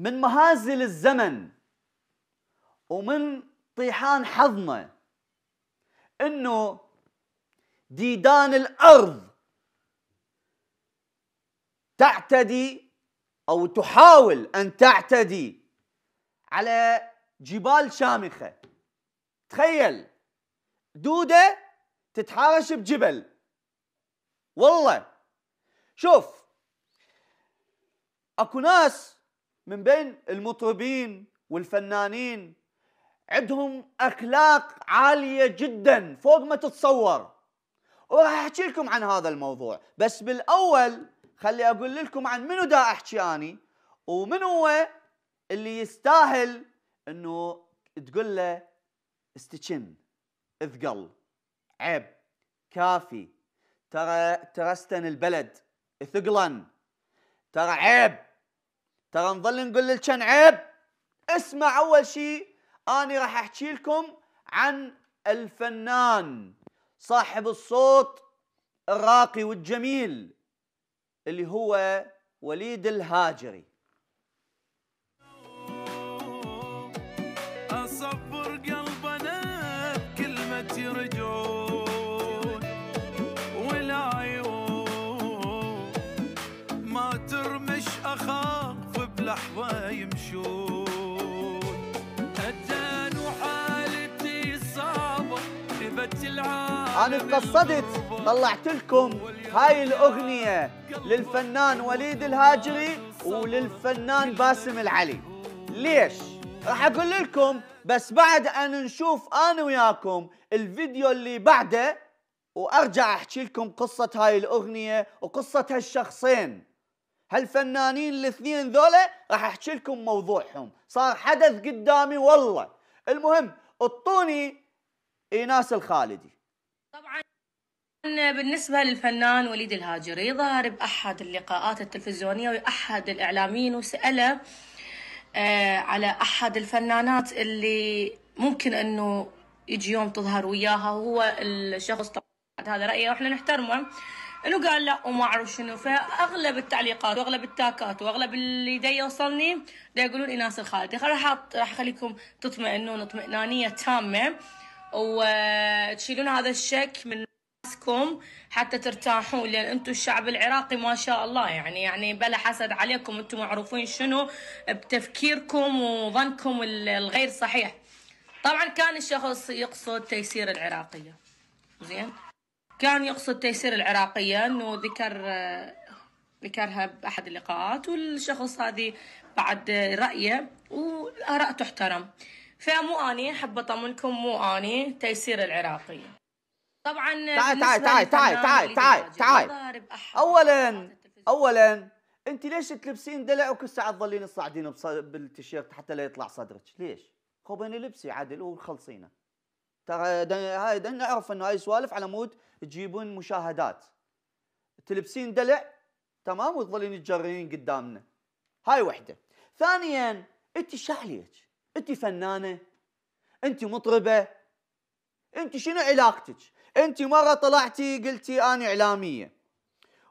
من مهازل الزمن ومن طيحان حظنا انه ديدان الارض تعتدي او تحاول ان تعتدي على جبال شامخه تخيل دوده تتحارش بجبل والله شوف اكو ناس من بين المطربين والفنانين عندهم اخلاق عاليه جدا فوق ما تتصور وراح احكي لكم عن هذا الموضوع بس بالاول خلي اقول لكم عن منو دا احكي اني ومن هو اللي يستاهل انه تقول له استشن اثقل عيب كافي ترى ترستن البلد ثقلا ترى عيب ترى نظل نقول لك عيب اسمع اول شيء اني راح احكي لكم عن الفنان صاحب الصوت الراقي والجميل اللي هو وليد الهاجري يمشون أتان وحالتي صعبة ثبت العالم أنا قصدت طلعت لكم هاي الأغنية للفنان وليد الهاجري وللفنان باسم العلي ليش؟ راح أقول لكم بس بعد أن نشوف أنا وياكم الفيديو اللي بعده وأرجع أحكي لكم قصة هاي الأغنية وقصة هالشخصين هالفنانين الاثنين ذولا راح احكي لكم موضوعهم صار حدث قدامي والله المهم اعطوني ايناس الخالدي طبعا بالنسبة للفنان وليد الهاجري ظهر بأحد اللقاءات التلفزيونية وأحد الإعلاميين وسأله آه على أحد الفنانات اللي ممكن أنه يجي يوم تظهر وياها هو الشخص طبعا هذا رأيه وإحنا نحترمه انه قال لا وما اعرف شنو فاغلب التعليقات واغلب التاكات واغلب اللي دا يوصلني دا يقولون ايناس الخالدي راح راح اخليكم تطمئنون اطمئنانيه تامه وتشيلون هذا الشك من راسكم حتى ترتاحون لان انتم الشعب العراقي ما شاء الله يعني يعني بلا حسد عليكم انتم معروفين شنو بتفكيركم وظنكم الغير صحيح طبعا كان الشخص يقصد تيسير العراقيه زين كان يقصد تيسير العراقية أنه ذكر آه، ذكرها بأحد اللقاءات والشخص هذه بعد رأيه والآراء تحترم فمو أني أحب أطمنكم مو أني تيسير العراقية طبعا تعال تعال تعال تعال تعال تعال تعال أولا أولا أنت ليش تلبسين دلع وكل ساعة تظلين تصعدين بالتيشيرت حتى لا يطلع صدرك ليش؟ خوبيني لبسي عادل وخلصينه ترى هاي نعرف انه هاي سوالف على مود تجيبون مشاهدات تلبسين دلع تمام وتظلين تجرين قدامنا هاي وحده ثانيا انت شحليك انت فنانه انت مطربه انت شنو علاقتك انت مره طلعتي قلتي انا اعلاميه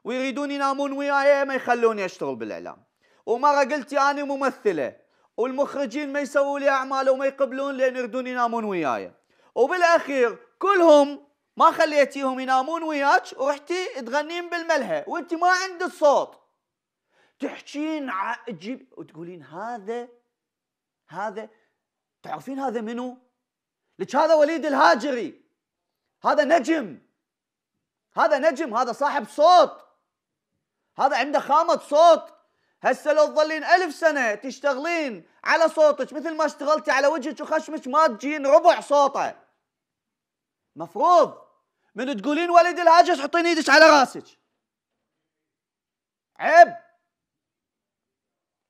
ويريدون ينامون وياي ما يخلوني اشتغل بالاعلام ومره قلتي انا ممثله والمخرجين ما يسووا لي اعمال وما يقبلون لان يريدون ينامون وياي وبالاخير كلهم ما خليتيهم ينامون وياك ورحتي تغنين بالملهى وانت ما عندك صوت تحكين تجيب وتقولين هذا هذا تعرفين هذا منو؟ لك هذا وليد الهاجري هذا نجم هذا نجم هذا صاحب صوت هذا عنده خامة صوت هسه لو تظلين ألف سنة تشتغلين على صوتك مثل ما اشتغلتي على وجهك وخشمك ما تجين ربع صوته مفروض من تقولين ولد الهاجس حطين ايدك على راسك عيب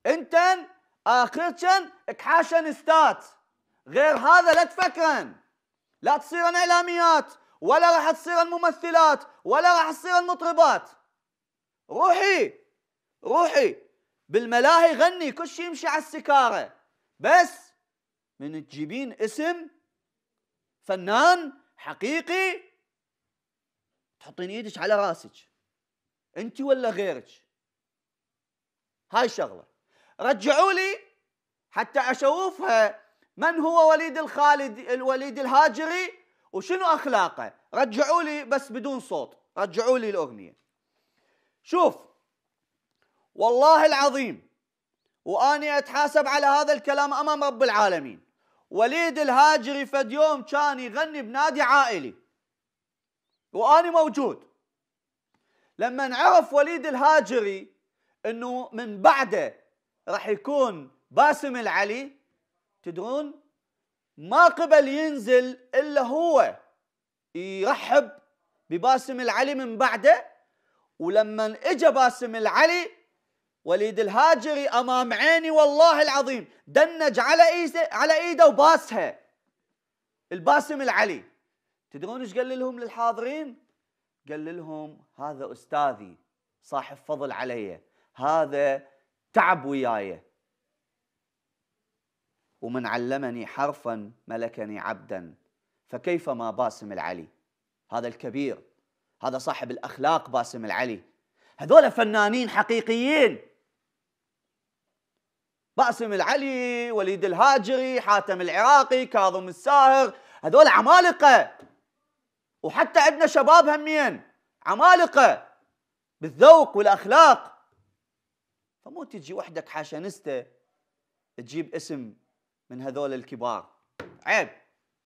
انتن اخرتشن اكحاشن استات غير هذا لا تفكرن لا تصيرن اعلاميات ولا راح تصيرن ممثلات ولا راح تصيرن مطربات روحي روحي بالملاهي يغني كل شيء يمشي على السكاره بس من تجيبين اسم فنان حقيقي تحطين ايدك على راسك انت ولا غيرك هاي شغله رجعوا لي حتى اشوفها من هو وليد الخالد الوليد الهاجري وشنو اخلاقه رجعوا لي بس بدون صوت رجعوا لي الاغنيه شوف والله العظيم واني اتحاسب على هذا الكلام امام رب العالمين وليد الهاجري فد يوم كان يغني بنادي عائلي واني موجود لما عرف وليد الهاجري انه من بعده راح يكون باسم العلي تدرون ما قبل ينزل الا هو يرحب بباسم العلي من بعده ولما اجى باسم العلي وليد الهاجري امام عيني والله العظيم دنج على ايده على ايده وباسها الباسم العلي تدرون ايش قال لهم للحاضرين؟ قال لهم هذا استاذي صاحب فضل علي هذا تعب وياي ومن علمني حرفا ملكني عبدا فكيفما باسم العلي هذا الكبير هذا صاحب الاخلاق باسم العلي هذول فنانين حقيقيين باسم العلي وليد الهاجري حاتم العراقي كاظم الساهر هذول عمالقه وحتى عندنا شباب همين عمالقه بالذوق والاخلاق فمو تجي وحدك حاشنسته تجيب اسم من هذول الكبار عيب